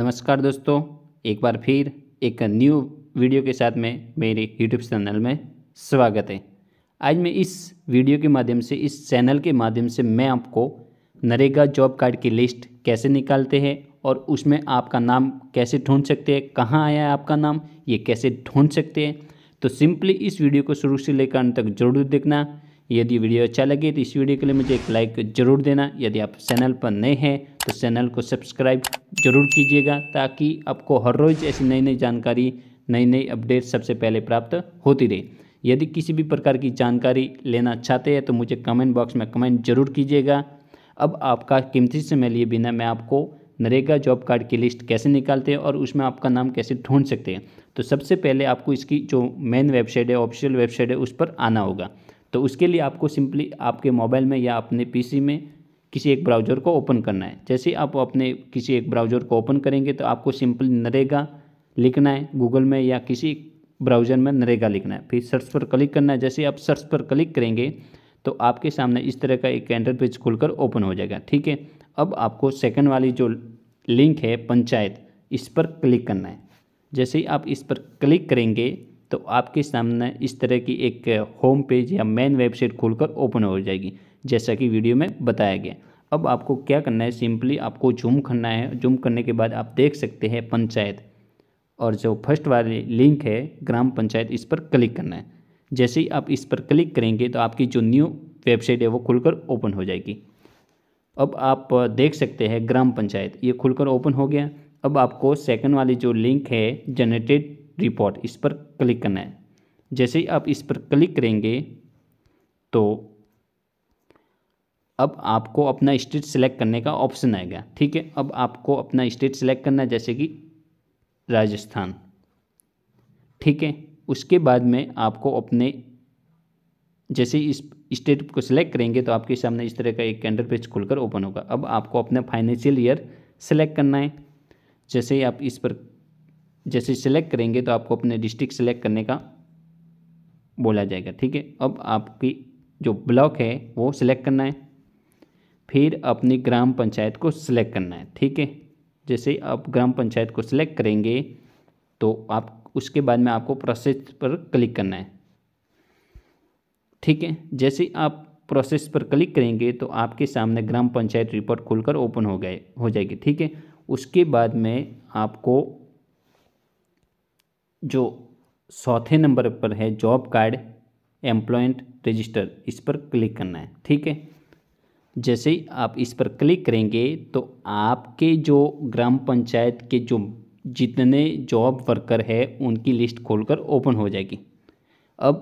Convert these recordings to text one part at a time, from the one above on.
नमस्कार दोस्तों एक बार फिर एक न्यू वीडियो के साथ में मेरे यूट्यूब चैनल में स्वागत है आज मैं इस वीडियो के माध्यम से इस चैनल के माध्यम से मैं आपको नरेगा जॉब कार्ड की लिस्ट कैसे निकालते हैं और उसमें आपका नाम कैसे ढूंढ सकते हैं कहाँ आया है आपका नाम ये कैसे ढूंढ सकते हैं तो सिंपली इस वीडियो को शुरू से लेकर अंत तक जरूर देखना यदि वीडियो अच्छा लगे तो इस वीडियो के लिए मुझे एक लाइक जरूर देना यदि आप चैनल पर नए हैं तो चैनल को सब्सक्राइब जरूर कीजिएगा ताकि आपको हर रोज़ ऐसी नई नई जानकारी नई नई अपडेट सबसे पहले प्राप्त होती रहे यदि किसी भी प्रकार की जानकारी लेना चाहते हैं तो मुझे कमेंट बॉक्स में कमेंट जरूर कीजिएगा अब आपका कीमती समय लिए बिना मैं आपको नरेगा जॉब कार्ड की लिस्ट कैसे निकालते हैं और उसमें आपका नाम कैसे ढूंढ सकते हैं तो सबसे पहले आपको इसकी जो मेन वेबसाइट है ऑफिशियल वेबसाइट है उस पर आना होगा तो उसके लिए आपको सिंपली आपके मोबाइल में या अपने पीसी में किसी एक ब्राउज़र को ओपन करना है जैसे आप अपने किसी एक ब्राउज़र को ओपन करेंगे तो आपको सिंपली नरेगा लिखना है गूगल में या किसी ब्राउज़र में नरेगा लिखना है फिर सर्च पर क्लिक करना है जैसे आप सर्च पर क्लिक करेंगे तो आपके सामने इस तरह का एक एंडर पेज खुलकर ओपन हो जाएगा ठीक है अब आपको सेकंड वाली जो लिंक है पंचायत इस पर क्लिक करना है जैसे ही आप इस पर क्लिक करेंगे तो आपके सामने इस तरह की एक होम पेज या मेन वेबसाइट खोलकर ओपन हो जाएगी जैसा कि वीडियो में बताया गया अब आपको क्या करना है सिंपली आपको जूम करना है जूम करने के बाद आप देख सकते हैं पंचायत और जो फर्स्ट वाली लिंक है ग्राम पंचायत इस पर क्लिक करना है जैसे ही आप इस पर क्लिक करेंगे तो आपकी जो न्यू वेबसाइट है वो खुलकर ओपन हो जाएगी अब आप देख सकते हैं ग्राम पंचायत ये खुलकर ओपन हो गया अब आपको सेकंड वाली जो लिंक है जनरेटेड रिपोर्ट इस पर क्लिक करना है जैसे ही आप इस पर क्लिक करेंगे तो अब आपको अपना स्टेट सेलेक्ट करने का ऑप्शन आएगा ठीक है अब आपको अपना स्टेट सेलेक्ट करना है जैसे कि राजस्थान ठीक है उसके बाद में आपको अपने जैसे इस स्टेट को सिलेक्ट करेंगे तो आपके सामने इस तरह का एक कैंडर पेज खुलकर ओपन होगा अब आपको अपना फाइनेंशियल ईयर सेलेक्ट करना है जैसे ही आप इस पर जैसे सेलेक्ट करेंगे तो आपको अपने डिस्ट्रिक्ट सेलेक्ट करने का बोला जाएगा ठीक है अब आपकी जो ब्लॉक है वो सिलेक्ट करना है फिर अपनी ग्राम पंचायत को सिलेक्ट करना है ठीक है जैसे आप ग्राम पंचायत को सिलेक्ट करेंगे तो आप उसके बाद में आपको प्रोसेस पर क्लिक करना है ठीक है जैसे आप प्रोसेस पर क्लिक करेंगे तो आपके सामने ग्राम पंचायत रिपोर्ट खुलकर ओपन हो गए हो जाएगी ठीक है उसके बाद में आपको जो चौथे नंबर पर है जॉब कार्ड एम्प्लॉयमेंट रजिस्टर इस पर क्लिक करना है ठीक है जैसे ही आप इस पर क्लिक करेंगे तो आपके जो ग्राम पंचायत के जो जितने जॉब वर्कर है उनकी लिस्ट खोलकर ओपन हो जाएगी अब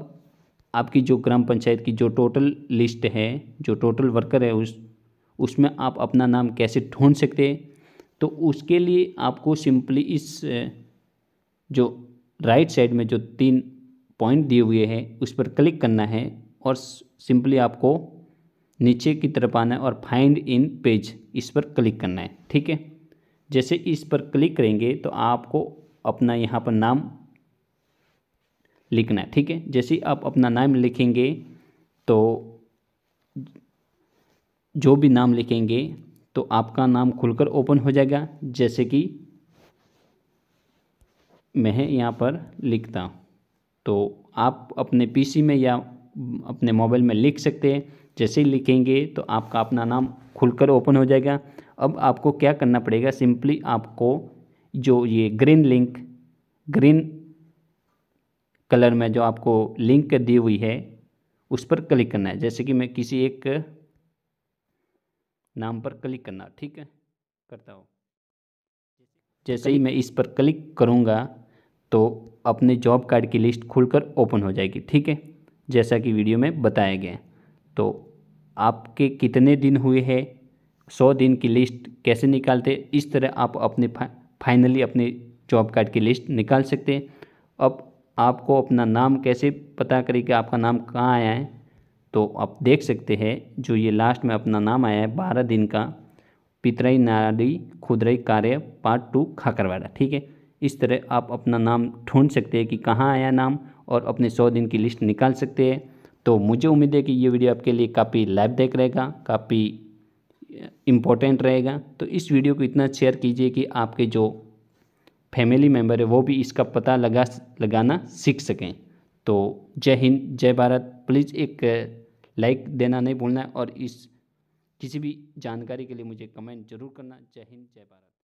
आपकी जो ग्राम पंचायत की जो टोटल लिस्ट है जो टोटल वर्कर है उस उसमें आप अपना नाम कैसे ढूंढ सकते हैं तो उसके लिए आपको सिंपली इस जो राइट साइड में जो तीन पॉइंट दिए हुए हैं उस पर क्लिक करना है और सिंपली आपको नीचे की तरफ आना है और फाइंड इन पेज इस पर क्लिक करना है ठीक है जैसे इस पर क्लिक करेंगे तो आपको अपना यहाँ पर नाम लिखना है ठीक है जैसे आप अपना नाम लिखेंगे तो जो भी नाम लिखेंगे तो आपका नाम खुलकर ओपन हो जाएगा जैसे कि मैं यहाँ पर लिखता तो आप अपने पीसी में या अपने मोबाइल में लिख सकते हैं जैसे ही लिखेंगे तो आपका अपना नाम खुलकर ओपन हो जाएगा अब आपको क्या करना पड़ेगा सिंपली आपको जो ये ग्रीन लिंक ग्रीन कलर में जो आपको लिंक दी हुई है उस पर क्लिक करना है जैसे कि मैं किसी एक नाम पर क्लिक करना ठीक है करता हूँ जैसे ही मैं इस पर क्लिक करूँगा तो अपने जॉब कार्ड की लिस्ट खुलकर ओपन हो जाएगी ठीक है जैसा कि वीडियो में बताया गया तो आपके कितने दिन हुए हैं सौ दिन की लिस्ट कैसे निकालते इस तरह आप अपने फा, फाइनली अपने जॉब कार्ड की लिस्ट निकाल सकते हैं अब आपको अपना नाम कैसे पता करें कि आपका नाम कहाँ आया है तो आप देख सकते हैं जो ये लास्ट में अपना नाम आया है बारह दिन का पितरई नारी खुदरई कार्य पार्ट टू खाकरवाड़ा ठीक है इस तरह आप अपना नाम ढूंढ सकते हैं कि कहाँ आया नाम और अपने सौ दिन की लिस्ट निकाल सकते हैं तो मुझे उम्मीद है कि ये वीडियो आपके लिए काफ़ी लाभदायक रहेगा काफ़ी इम्पोर्टेंट रहेगा तो इस वीडियो को इतना शेयर कीजिए कि आपके जो फैमिली मेम्बर है वो भी इसका पता लगा लगाना सीख सकें तो जय हिंद जय भारत प्लीज़ एक लाइक देना नहीं भूलना और इस किसी भी जानकारी के लिए मुझे कमेंट जरूर करना जय हिंद जय भारत